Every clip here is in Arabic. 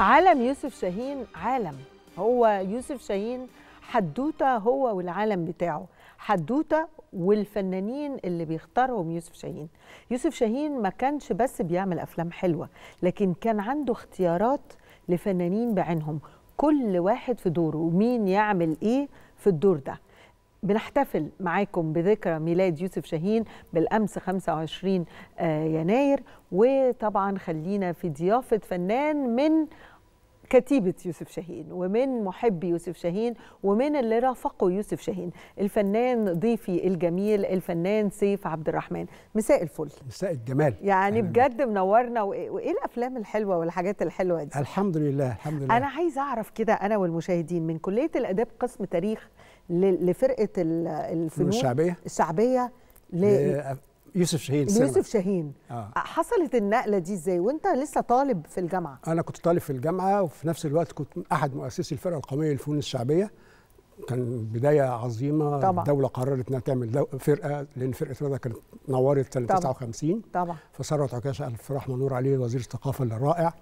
عالم يوسف شاهين عالم هو يوسف شاهين حدوته هو والعالم بتاعه حدوته والفنانين اللي بيختارهم يوسف شاهين يوسف شاهين ما كانش بس بيعمل افلام حلوه لكن كان عنده اختيارات لفنانين بعينهم كل واحد في دوره ومين يعمل ايه في الدور ده بنحتفل معاكم بذكرى ميلاد يوسف شاهين بالامس 25 آه، يناير وطبعا خلينا في ضيافه فنان من كتيبة يوسف شاهين ومن محبي يوسف شاهين ومن اللي رافقوا يوسف شاهين الفنان ضيفي الجميل الفنان سيف عبد الرحمن مساء الفل مساء الجمال يعني بجد منورنا وايه الافلام الحلوه والحاجات الحلوه دي الحمد لله الحمد لله انا عايزه اعرف كده انا والمشاهدين من كليه الاداب قسم تاريخ لفرقه الفنون الشعبيه الشعبيه ل... يوسف شاهين يوسف شاهين آه. حصلت النقله دي ازاي وانت لسه طالب في الجامعه انا كنت طالب في الجامعه وفي نفس الوقت كنت احد مؤسسي الفرقه القوميه للفنون الشعبيه كان بدايه عظيمه طبعا. الدوله قررت انها تعمل فرقه لان فرقه رضا كانت نورت سنه 59 طبعا فثروت عكاشه الف رحمه نور عليه وزير الثقافه الرائع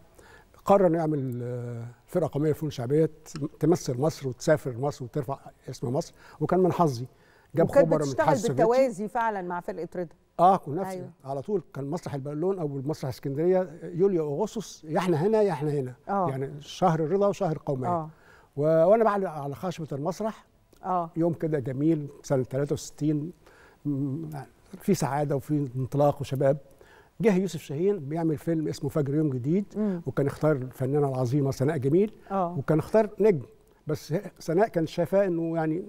قرر انه يعمل آه، فرقه قوميه للفنون الشعبيه تمثل مصر وتسافر مصر وترفع اسم مصر وكان من حظي جاب خبر من بتشتغل بالتوازي فعلا مع فرقه رضا اه كنا نفسي أيوة. على طول كان مسرح البالون او مسرح اسكندريه آه، يوليو اغسطس يا احنا هنا يا احنا هنا أوه. يعني شهر الرضا وشهر القوميه آه. و... وانا بعلق على خشبه المسرح أوه. يوم كده جميل سنه 63 في سعاده وفي انطلاق وشباب جه يوسف شاهين بيعمل فيلم اسمه فجر يوم جديد مم. وكان اختار الفنانه العظيمه سناء جميل أوه. وكان اختار نجم بس سناء كان شافاه انه يعني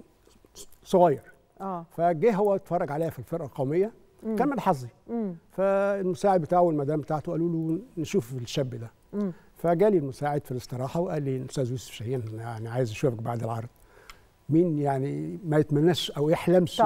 صغير آه. فجه هو اتفرج عليها في الفرقه القوميه مم. كان من حظي فالمساعد بتاعه والمدام بتاعته قالوا له نشوف الشاب ده فجالي المساعد في الاستراحه وقال لي الاستاذ يوسف شاهين يعني عايز اشوفك بعد العرض مين يعني ما يتمناش او يحلمش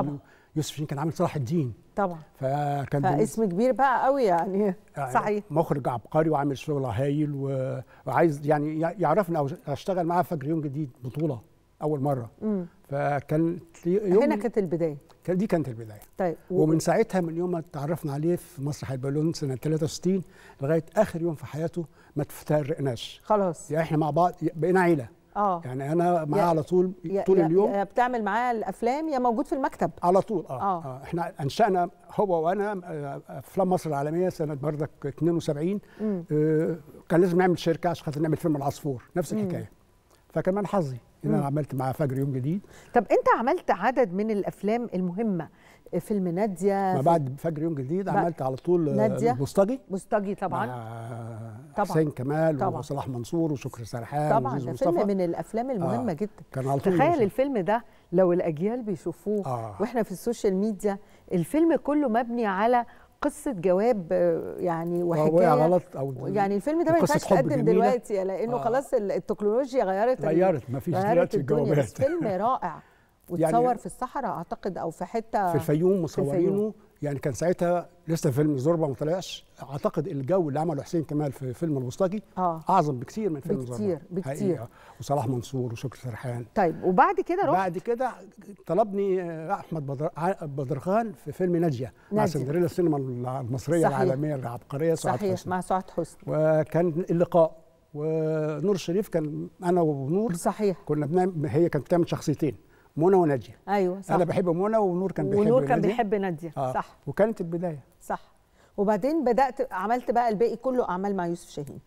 يوسف شاهين كان عامل صلاح الدين طبعا فكان فاسم كبير بقى قوي يعني, يعني صحيح مخرج عبقري وعامل شغل هايل و... وعايز يعني يعرفني او اشتغل معاه فجر يوم جديد بطوله اول مره مم. فكان يوم هنا كانت البدايه كان دي كانت البدايه طيب و... ومن ساعتها من يوم ما اتعرفنا عليه في مسرح البالون سنه 63 لغايه اخر يوم في حياته ما تفترقناش خلاص يعني احنا مع بعض بقينا عيله اه يعني انا معاه على طول يا طول يا اليوم يا بتعمل معاه الافلام يا موجود في المكتب على طول اه, آه. آه. احنا انشانا هو وانا آه، افلام مصر العالميه سنه بردك 72 آه كان لازم نعمل شركه عشان خاطر نعمل فيلم العصفور نفس الحكايه فكان من حظي اللي انا عملت مع فجر يوم جديد طب انت عملت عدد من الافلام المهمه فيلم ناديه ما بعد فجر يوم جديد عملت على طول ناديه بوسطجي بوسطجي طبعا طبعا حسين كمال طبعا وصلاح منصور وشكري سرحان طبعا ده فيلم من الافلام آه. المهمه آه جدا كان على طول تخيل الفيلم ده لو الاجيال بيشوفوه آه واحنا في السوشيال ميديا الفيلم كله مبني على قصه جواب آه، يعني وحكايه غلط او يعني الفيلم ده ما ينفعش تقدم دلوقتي لانه آه. خلاص التكنولوجيا غيرت غيرت ما فيش دلوقتي الجوابات فيلم رائع يعني وتصور يعني في الصحراء اعتقد او في حته في الفيوم مصورينه يعني كان ساعتها لسه فيلم زوربا ما طلعش اعتقد الجو اللي عمله حسين كمال في فيلم البوسطجي آه. اعظم بكثير من فيلم بكتير زوربا بكثير بكثير آه. وصلاح منصور وشكر سرحان طيب وبعد كده رحت بعد كده طلبني آه، احمد بدر... بدرخان في فيلم ناجيه مع سندريلا السينما المصريه صحيح. العالميه العبقريه سعاد صحيح حسن. مع سعاد حسني وكان اللقاء ونور الشريف كان انا ونور صحيح كنا بنعمل هي كانت بتعمل شخصيتين منى وناديه ايوه صح انا بحب منى ونور كان بيحب ونور كان بيحب ناديه آه. صح وكانت البدايه صح وبعدين بدات عملت بقى الباقي كله اعمال مع يوسف شاهين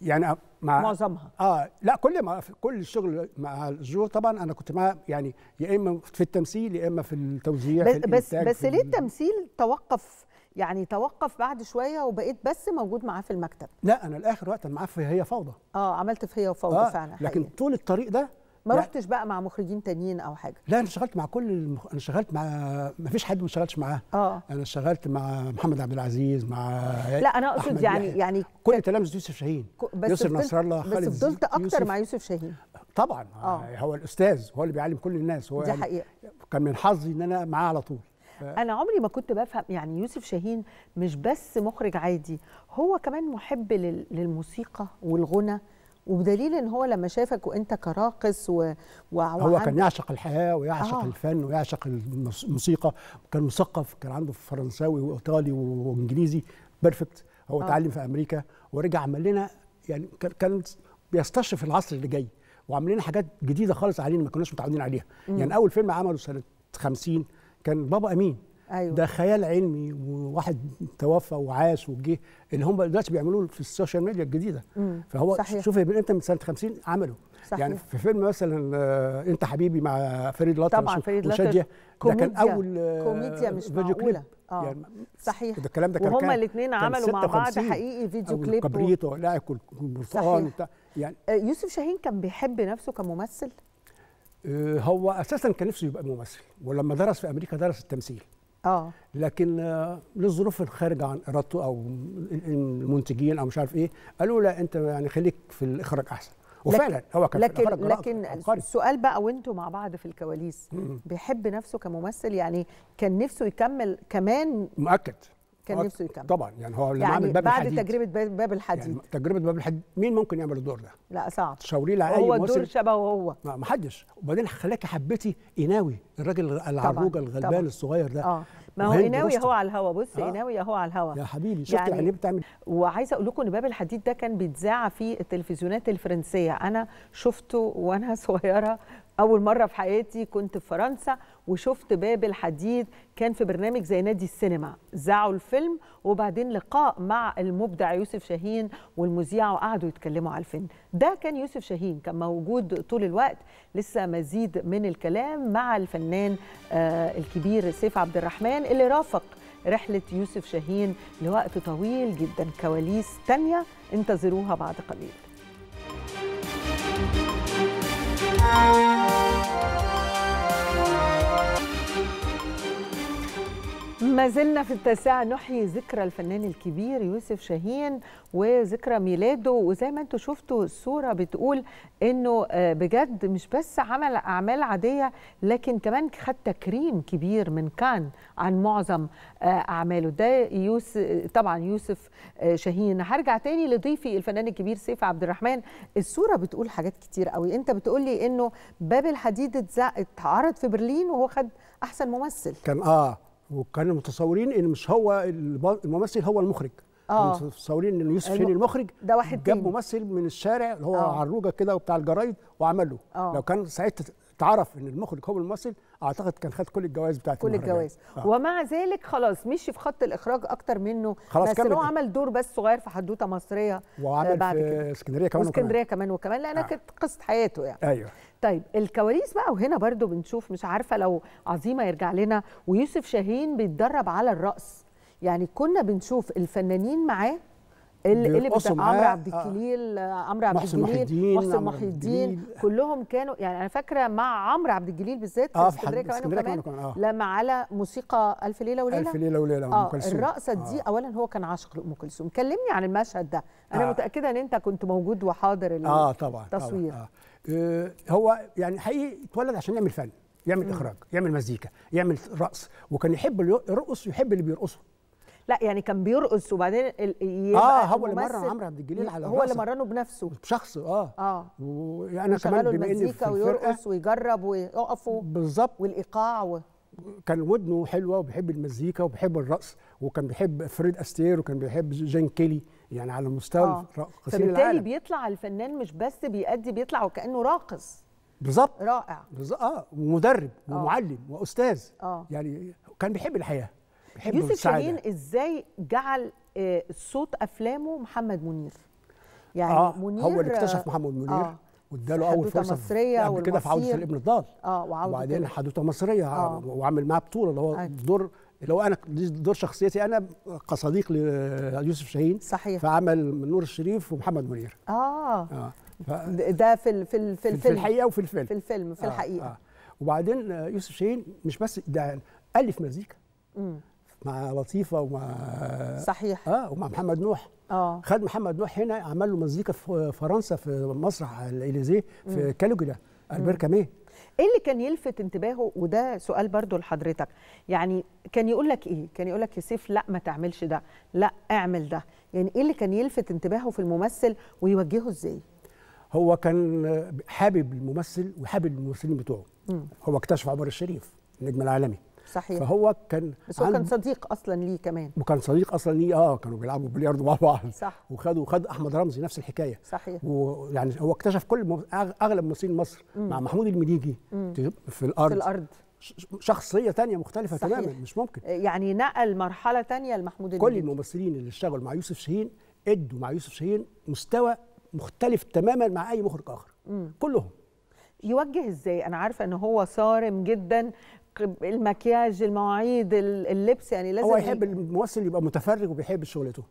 يعني مع معظمها اه لا كل ما كل الشغل مع الزور طبعا انا كنت معاه يعني يا اما في التمثيل يا اما في التوزيع بس في بس, بس ليه التمثيل توقف يعني توقف بعد شويه وبقيت بس موجود معاه في المكتب لا انا لاخر وقت انا معاه في هي فوضى اه عملت في هي وفوضى آه فعلا حقيقة. لكن طول الطريق ده ما رحتش بقى مع مخرجين تانيين او حاجه لا انا اشتغلت مع كل المخ... انا اشتغلت مع ما فيش حد ما اشتغلتش معاه اه انا اشتغلت مع محمد عبد العزيز مع لا انا اقصد يعني يحيى. يعني كل تلامذه يوسف شاهين بس يوسف نصر الله خالد بس فضلت اكتر يوسف... مع يوسف شاهين طبعا آه. آه. هو الاستاذ هو اللي بيعلم كل الناس هو دي حقيقه كان من حظي ان انا معاه على طول ف... انا عمري ما كنت بفهم يعني يوسف شاهين مش بس مخرج عادي هو كمان محب لل... للموسيقى والغنى وبدليل ان هو لما شافك وانت كراقص و... و... هو كان يعشق الحياه ويعشق آه. الفن ويعشق الموسيقى كان مثقف كان عنده فرنساوي وايطالي وانجليزي بيرفكت هو آه. اتعلم في امريكا ورجع عمل لنا يعني كان بيستشرف العصر اللي جاي وعامل لنا حاجات جديده خالص علينا ما كناش متعودين عليها م. يعني اول فيلم عمله سنه 50 كان بابا امين أيوة. ده خيال علمي وواحد توفى وعاش وجه اللي هم دلوقتي بيعملوه في السوشيال ميديا الجديده مم. فهو صحيح. شوف ابن انت من سنه 50 عمله صحيح. يعني في فيلم مثلا آه، انت حبيبي مع فريد لطفي طبعا فريد لطفي ده كان اول آه، كوميديا مش معقوله اه يعني صحيح ده الكلام ده كان وهما الاثنين عملوا مع بعض حقيقي فيديو كليب كبريتو لا لا البرتقال يعني آه، يوسف شاهين كان بيحب نفسه كممثل هو اساسا كان نفسه يبقى ممثل ولما درس في امريكا درس التمثيل اه لكن للظروف آه، الخارجه عن ارادته او المنتجين او مش عارف ايه قالوا لا انت يعني خليك في الاخراج احسن وفعلا هو كان لكن في لكن السؤال بقى وانتوا مع بعض في الكواليس بيحب نفسه كممثل يعني كان نفسه يكمل كمان مؤكد كان نفسه يكمل طبعا يعني هو لما يعني عمل باب بعد الحديد تجربه باب يعني الحديد يعني تجربه باب الحديد مين ممكن يعمل الدور ده؟ لا صعب شاوريه لاي هو الدور شبهه هو ما حدش وبعدين خلاكي حبيتي قناوي الراجل العروجه الغلبان طبعًا. الصغير ده اه ما هو قناوي هو على الهوا بص قناوي آه. هو على الهوا يا حبيبي شفت يعني بتعمل وعايزه اقول لكم ان باب الحديد ده كان بيتذاع في التلفزيونات الفرنسيه انا شفته وانا صغيره اول مره في حياتي كنت في فرنسا وشفت باب الحديد كان في برنامج زي نادي السينما ذاعوا الفيلم وبعدين لقاء مع المبدع يوسف شاهين والمذيع وقعدوا يتكلموا على الفيلم ده كان يوسف شاهين كان موجود طول الوقت لسه مزيد من الكلام مع الفنان آه الكبير سيف عبد الرحمن اللي رافق رحلة يوسف شاهين لوقت طويل جدا كواليس تانية انتظروها بعد قليل ما زلنا في التاسعة نحيي ذكرى الفنان الكبير يوسف شاهين وذكرى ميلاده وزي ما انتم شفتوا الصورة بتقول انه آه، بجد مش بس عمل اعمال عادية لكن كمان خد تكريم كبير من كان عن معظم آه، اعماله ده يوسف طبعا يوسف آه، شاهين هرجع تاني لضيفي الفنان الكبير سيف عبد الرحمن الصورة بتقول حاجات كتير قوي انت بتقول لي انه باب الحديد اتعرض في برلين وهو خد احسن ممثل كان اه وكانوا متصورين ان مش هو الممثل هو المخرج اه متصورين ان يوسف شيرين المخرج ده واحد جاب ممثل من الشارع اللي هو أوه. عروجه كده وبتاع الجرايد وعمله آه. لو كان ساعتها تعرف ان المخرج هو الممثل اعتقد كان خد كل الجوائز بتاعت كل الجوائز آه. ومع ذلك خلاص مشي في خط الاخراج اكتر منه خلاص بس هو عمل دور بس صغير في حدوته مصريه آه، وعمل بعد في اسكندريه كمان اسكندريه كمان وكمان لانها آه. كانت قصه حياته يعني ايوه طيب الكواليس بقى وهنا برضو بنشوف مش عارفه لو عظيمه يرجع لنا ويوسف شاهين بيتدرب على الرقص يعني كنا بنشوف الفنانين معاه اللي اللي بتاع آه. عمرو عبد الجليل عمرو عبد الجليل محسن محي الدين كلهم كانوا يعني انا فاكره مع عمرو عبد الجليل بالذات آه في اسكندريه كمان, كمان, كمان آه. لما على موسيقى الف ليله وليله الف ليله وليله اه الرقصه آه. دي اولا هو كان عاشق لام كلثوم كلمني عن المشهد ده انا آه. متاكده ان انت كنت موجود وحاضر اه طبعا التصوير آه. آه. هو يعني حقيقي اتولد عشان يعمل فن يعمل اخراج يعمل مزيكا يعمل رقص وكان يحب يرقص ويحب اللي بيرقصه لا يعني كان بيرقص وبعدين اه هو اللي مرن عمرو عبد الجليل على هو اللي مرنه بنفسه بشخصه اه اه وانا كمان بما اني في ويرقص ويجرب ويقف بالظبط والايقاع و... كان ودنه حلوه وبيحب المزيكا وبيحب الرقص وكان بيحب فريد استير وكان بيحب جين كيلي يعني على مستوى آه. العالم فبالتالي بيطلع الفنان مش بس بيأدي بيطلع وكأنه راقص بالظبط رائع بالظبط اه ومدرب آه. ومعلم واستاذ آه. يعني كان بيحب الحياه يوسف شاهين ازاي جعل آه، صوت افلامه محمد منير يعني آه منير هو اللي اكتشف آه، محمد منير آه واداله اول فرصه مصريه قبل كده في عوده الابن الضال اه وعوده وبعدين حدوته مصريه آه. وعمل معاه بطوله اللي هو آه. دور اللي هو انا دور شخصيتي انا كصديق ليوسف شاهين صحيح فعمل نور الشريف ومحمد منير اه, آه. ف... ده في ال في ال في الفيلم في الحقيقه وفي الفيلم في الفيلم في آه الحقيقه آه. وبعدين آه، يوسف شاهين مش بس ده الف مزيكا مع لطيفه ومع صحيح اه ومع محمد نوح اه خد محمد نوح هنا عمل له مزيكا في فرنسا في مسرح الاليزيه في كالوجدا البير كاميه ايه اللي كان يلفت انتباهه وده سؤال برضو لحضرتك يعني كان يقول لك ايه كان يقول لك يا سيف لا ما تعملش ده لا اعمل ده يعني ايه اللي كان يلفت انتباهه في الممثل ويوجهه ازاي هو كان حابب الممثل وحابب الممثلين بتوعه مم. هو اكتشف عمر الشريف النجم العالمي صحيح فهو كان بس هو كان صديق اصلا ليه كمان وكان صديق اصلا ليه اه كانوا بيلعبوا بلياردو مع بعض صح وخدوا وخد احمد رمزي نفس الحكايه صحيح ويعني هو اكتشف كل اغلب مصريين مصر مم. مع محمود المديجي في الارض في الارض شخصيه تانية مختلفه صحيح. تماما مش ممكن آه، يعني نقل مرحله تانية لمحمود المديجي كل الممثلين اللي اشتغلوا مع يوسف شاهين ادوا مع يوسف شاهين مستوى مختلف تماما مع اي مخرج اخر مم. كلهم يوجه ازاي انا عارفه ان هو صارم جدا المكياج المواعيد اللبس يعني لازم هو يحب الممثل يبقى متفرج وبيحب شغلته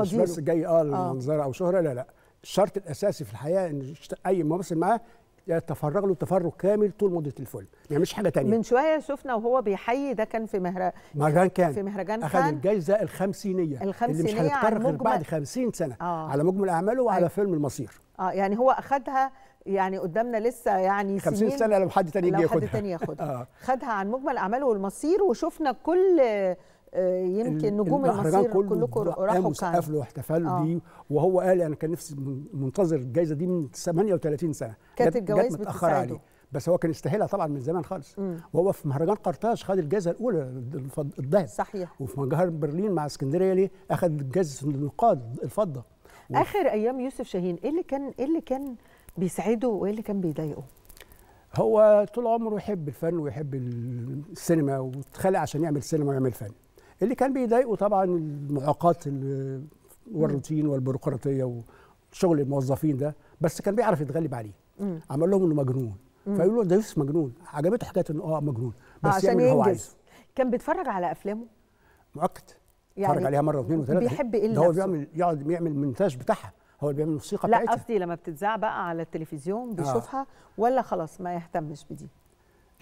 مش بس جاي اه للمنظره آه. او شهره لا لا الشرط الاساسي في الحياه ان اي ممثل معاه يتفرغ له تفرغ كامل طول مده الفيلم يعني مش حاجه تانية من شويه شفنا وهو بيحيي ده كان في مهر... مهرجان كان في مهرجان اخذ كان. الجائزه الخمسينيه الخمسينيه اللي مش هتتكرر مجمل... بعد 50 سنه آه. على مجمل اعماله وعلى آه. فيلم المصير اه يعني هو اخذها يعني قدامنا لسه يعني 50 سنه لو حد تاني يجي ياخدها لو حد تاني ياخدها آه. خدها عن مجمل اعماله والمصير وشفنا كل آه، يمكن نجوم المصير كلكم راحوا كان قفلوا واحتفلوا آه. بيه وهو قال انا كان نفسي منتظر الجائزه دي من 38 سنه كانت الجوائز متاخر عليه بس هو كان يستاهلها طبعا من زمان خالص مم. وهو في مهرجان قرطاج خد الجائزه الاولى الذهب صحيح وفي مهرجان برلين مع اسكندريه ليه اخذ جائزه النقاد الفضه و... اخر ايام يوسف شاهين ايه اللي كان ايه اللي كان بيسعده وايه اللي كان بيضايقه هو طول عمره يحب الفن ويحب السينما واتخلق عشان يعمل سينما ويعمل فن اللي كان بيضايقه طبعا المعوقات والروتين والبيروقراطيه وشغل الموظفين ده بس كان بيعرف يتغلب عليه عمل لهم انه مجنون فيقولوا ده يوسف مجنون عجبته حكايه انه اه مجنون آه، بس عشان يعمل هو عايزه كان بيتفرج على افلامه مؤكد يعني اتفرج عليها مره واثنين وثلاثه بيحب ايه ده هو بيعمل يقعد يعمل المونتاج بتاعها هو اللي بيعمل الموسيقى لا قصدي لما بتتذاع بقى على التلفزيون آه. بيشوفها آه. ولا خلاص ما يهتمش بدي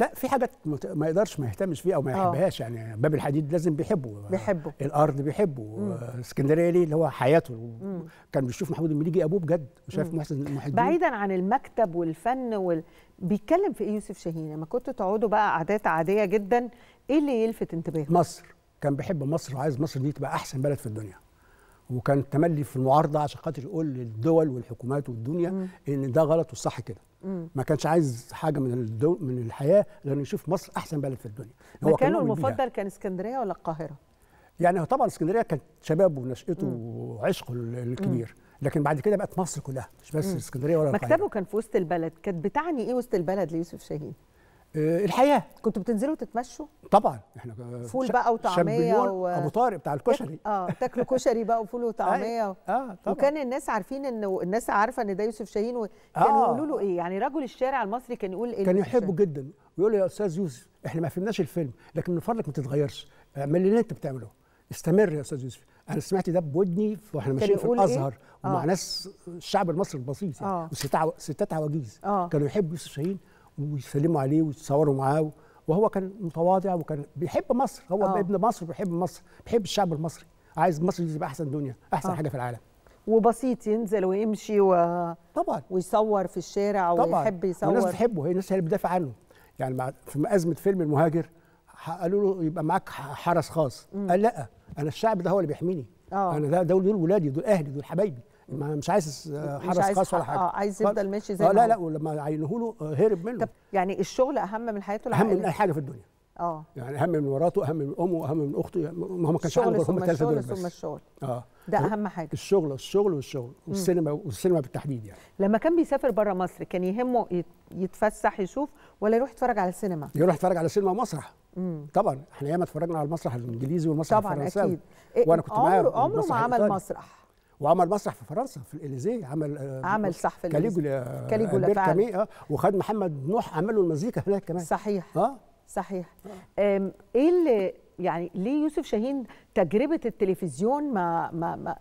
لا في حاجات ما يقدرش ما يهتمش فيها او ما آه. يحبهاش يعني باب الحديد لازم بيحبه بيحبه الارض بيحبه اسكندريه ليه اللي هو حياته مم. كان بيشوف محمود المليجي ابوه بجد وشايف محسن محمود بعيدا عن المكتب والفن وال... بيتكلم في ايه يوسف شاهين لما كنتوا تقعدوا بقى قعدات عاديه جدا ايه اللي يلفت انتباهك مصر كان بيحب مصر وعايز مصر دي تبقى احسن بلد في الدنيا وكان تملي في المعارضه عشان خاطر يقول للدول والحكومات والدنيا مم. ان ده غلط والصح كده ما كانش عايز حاجه من الدو من الحياه غير يشوف مصر احسن بلد في الدنيا مكانه المفضل كان اسكندريه ولا القاهره يعني طبعا اسكندريه كانت شبابه ونشاته وعشقه الكبير لكن بعد كده بقت مصر كلها مش بس اسكندريه ولا القاهره مكتبه كان في وسط البلد كانت بتعني ايه وسط البلد ليوسف شاهين آه، الحياه كنتوا بتنزلوا تتمشوا طبعا احنا فول بقى وطعميه و... ابو طارق بتاع الكشري اه تاكلوا كشري بقى وفول وطعميه آه. اه طبعا وكان الناس عارفين ان الناس عارفه ان ده يوسف شاهين وكانوا آه. له ايه يعني رجل الشارع المصري كان يقول ايه كان يحبه جدا ويقول له يا استاذ يوسف احنا ما فهمناش الفيلم لكن من فضلك ما تتغيرش اعمل آه، اللي انت بتعمله استمر يا استاذ يوسف انا سمعت ده بودني واحنا ماشيين في إيه؟ الازهر إيه؟ ومع آه. ناس الشعب المصري البسيط يعني آه. وستات عواجيز آه. كانوا يحبوا يوسف شاهين ويسلموا عليه ويتصوروا معاه وهو كان متواضع وكان بيحب مصر هو أوه. ابن مصر بيحب مصر بيحب الشعب المصري عايز مصر دي تبقى احسن دنيا احسن أوه. حاجه في العالم وبسيط ينزل ويمشي و... طبعا ويصور في الشارع طبعا. ويحب يصور الناس بتحبه هي الناس اللي بتدافع عنه يعني في ازمه فيلم المهاجر قالوا له يبقى معاك حرس خاص قال لا انا الشعب ده هو اللي بيحميني أوه. انا ده دول دول ولادي دول اهلي دول حبايبي ما مش عايز حرس خاص ولا حاجه اه عايز يفضل ماشي زي آه، ما لا لا ولما عينه له هرب منه طب يعني الشغل اهم من حياته اهم من اي حاجه في الدنيا اه يعني اهم من مراته اهم من امه اهم من اخته يعني ما هو ما كانش عنده هم الثلاثه دول الشغل ثم الشغل اه ده اهم حاجه الشغل الشغل والشغل والسينما والسينما بالتحديد يعني لما كان بيسافر بره مصر كان يهمه يتفسح يشوف ولا يروح يتفرج على السينما يروح يتفرج على سينما ومسرح طبعا احنا ياما اتفرجنا على المسرح الانجليزي والمسرح الفرنسي طبعا اكيد إيه، وانا كنت معاه عمره عمره ما عمل مسرح وعمل مسرح في فرنسا في الاليزيه عمل آه، عمل صح في كاليجولا كاليجولا فعلا وخد محمد نوح عمل له المزيكا هناك كمان صحيح اه صحيح آه. ايه اللي يعني ليه يوسف شاهين تجربه التلفزيون ما ما, ما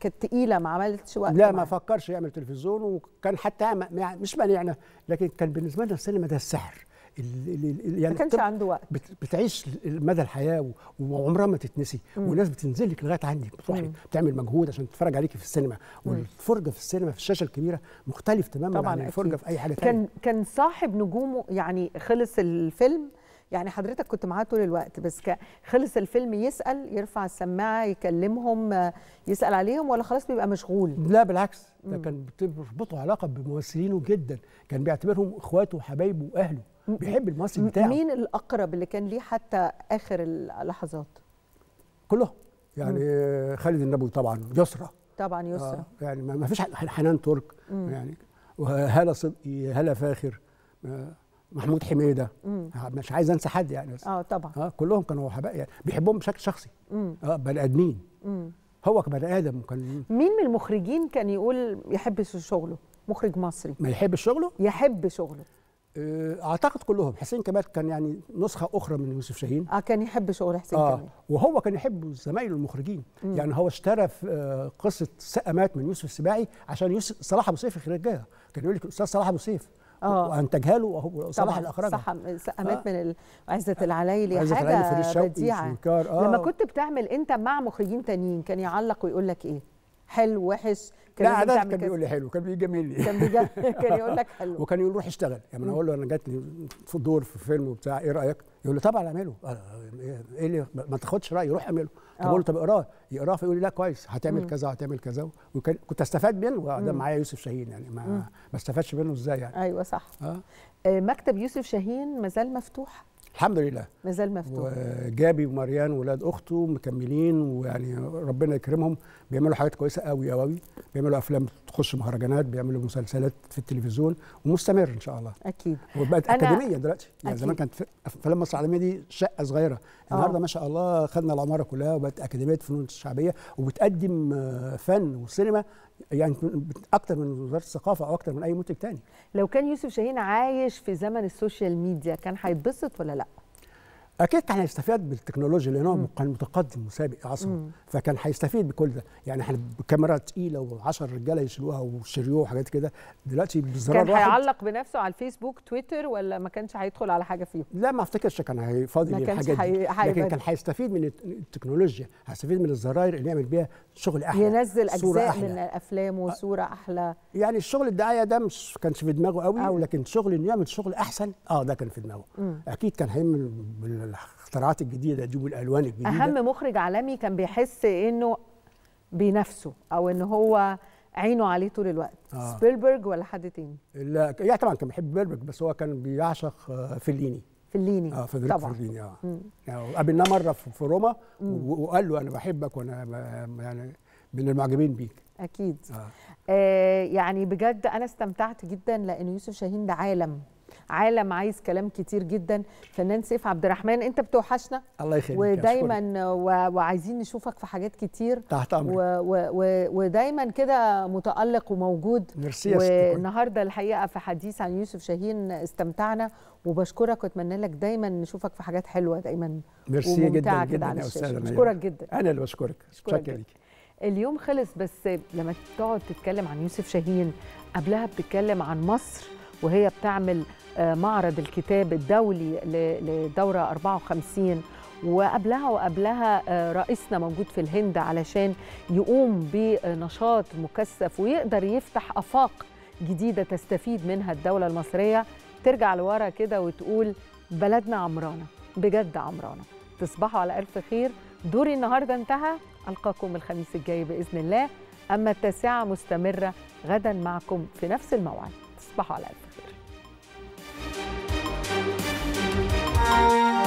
كانت تقيله ما عملتش وقت لا ما فكرش يعمل تلفزيون وكان حتى مش مانعنا لكن كان بالنسبه لنا السينما ده السحر يعني ما كانش عنده وقت بتعيش مدى الحياه وعمرها ما تتنسي والناس بتنزل لك لغايه عندك بتروحي بتعمل مجهود عشان تتفرج عليكي في السينما والفرجه في السينما في الشاشه الكبيره مختلف تماما طبعاً عن الفرجه في اي حاجه كان تانية. كان صاحب نجومه يعني خلص الفيلم يعني حضرتك كنت معاه طول الوقت بس خلص الفيلم يسال يرفع السماعه يكلمهم يسال عليهم ولا خلاص بيبقى مشغول لا بالعكس ده كان بتربطه علاقه بممثلينه جدا كان بيعتبرهم اخواته وحبايبه واهله بيحب المصري بتاعه مين الاقرب اللي كان ليه حتى اخر اللحظات كلهم يعني مم. خالد النبوي طبعا يسرى طبعا يسرى آه يعني ما فيش حنان ترك مم. يعني وهالة صدقي هالة فاخر آه، محمود حميده مم. آه، مش عايز انسى حد يعني بس. اه طبعا آه كلهم كانوا حبايب يعني بيحبهم بشكل شخصي مم. اه بني ادمين هو كبني ادم كان مين من المخرجين كان يقول يحب شغله مخرج مصري ما يحب شغله يحب شغله آه، اعتقد كلهم حسين كمال كان يعني نسخه اخرى من يوسف شاهين اه كان يحب شغل حسين آه كمال وهو كان يحب زمايله المخرجين مم. يعني هو اشترى آه قصه سقمات من يوسف السباعي عشان يوسف صلاح ابو سيف يخرجها كان يقول لك استاذ صلاح ابو سيف اه وانتجها له وهو صلاح الاخراج صح سقمات آه. من عزه العلايلي عزة حاجه بديعه آه. لما كنت بتعمل انت مع مخرجين تانيين كان يعلق ويقول لك ايه حلو وحش كان لا عادة كان بيقول لي حلو كان بيجاملني كان بيجامل كان يقول لك حلو وكان يقول روح اشتغل يعني انا اقول له انا جاتني في دور في فيلم وبتاع ايه رايك؟ يقول لي طبعا اعمله آه، ايه اللي ما تاخدش رايي روح اعمله طب آه. اقول له طب اقراه يقراه فيقول لي لا كويس هتعمل كذا وهتعمل كذا وكنت استفاد منه وده معايا يوسف شاهين يعني ما ما استفادش منه ازاي يعني ايوه صح آه. آه. مكتب يوسف شاهين مازال مفتوح الحمد لله مازال مفتوح وجابي ومريان ولاد اخته مكملين ويعني ربنا يكرمهم بيعملوا حاجات كويسه قوي قوي بيعملوا افلام تخش مهرجانات بيعملوا مسلسلات في التلفزيون ومستمر ان شاء الله اكيد وبقت اكاديميه دلوقتي يعني زمان كانت افلام مصر العالميه دي شقه صغيره آه. النهارده ما شاء الله خدنا العماره كلها وبقت اكاديميه فنون شعبيه وبتقدم آه، فن وسينما يعني اكتر من وزاره الثقافه او اكتر من اي منتج تاني لو كان يوسف شاهين عايش في زمن السوشيال ميديا كان هيتبسط ولا لا اكيد كان هيستفاد بالتكنولوجيا لانه هو كان متقدم وسابق عصره فكان هيستفيد بكل ده يعني احنا بكاميرا تقيله و10 رجاله يشيلوها وشريوه وحاجات كده دلوقتي بالزرار كان هيعلق بنفسه على الفيسبوك تويتر ولا ما كانش هيدخل على حاجه فيهم لا ما افتكرش كان هيفاضي الحاجات دي حي... لكن كان هيستفيد من التكنولوجيا هيستفيد من الزراير اللي يعمل بيها شغل احلى ينزل اجزاء أحلى. من الافلام آه. وصوره احلى يعني الشغل الدعايه ده مش كانش في دماغه قوي أو. لكن شغل انه يعمل شغل احسن اه ده كان في دماغه اكيد كان هيعمل الاختراعات الجديده دي والالوان الجديده اهم مخرج عالمي كان بيحس انه بنفسه او ان هو عينه عليه طول الوقت آه. سبيلبرج ولا حد تاني لا يعني طبعا كان بيحب سبيلبرج بس هو كان بيعشق آه، فيليني فيليني اه طبعا فيليني اه يعني قابلناه مره في روما وقال له انا بحبك وانا يعني من المعجبين بيك اكيد آه. آه يعني بجد انا استمتعت جدا لان يوسف شاهين ده عالم عالم عايز كلام كتير جدا فنان سيف عبد الرحمن انت بتوحشنا الله يخليك ودايما وعايزين نشوفك في حاجات كتير تحت امرك ودايما كده متالق وموجود ميرسي والنهارده الحقيقه في حديث عن يوسف شاهين استمتعنا وبشكرك واتمنى لك دايما نشوفك في حاجات حلوه دايما ميرسي جدا جدا على الشاشه بشكرك جدا انا اللي بشكرك شكرا ليك اليوم خلص بس لما تقعد تتكلم عن يوسف شاهين قبلها بتتكلم عن مصر وهي بتعمل آه، معرض الكتاب الدولي لدورة 54 وقبلها وقبلها آه، رئيسنا موجود في الهند علشان يقوم بنشاط مكثف ويقدر يفتح آفاق جديدة تستفيد منها الدولة المصرية ترجع لورا كده وتقول بلدنا عمرانة بجد عمرانة تصبحوا على ألف خير دوري النهاردة انتهى ألقاكم الخميس الجاي بإذن الله أما التاسعة مستمرة غدا معكم في نفس الموعد تصبحوا على ألف خير Música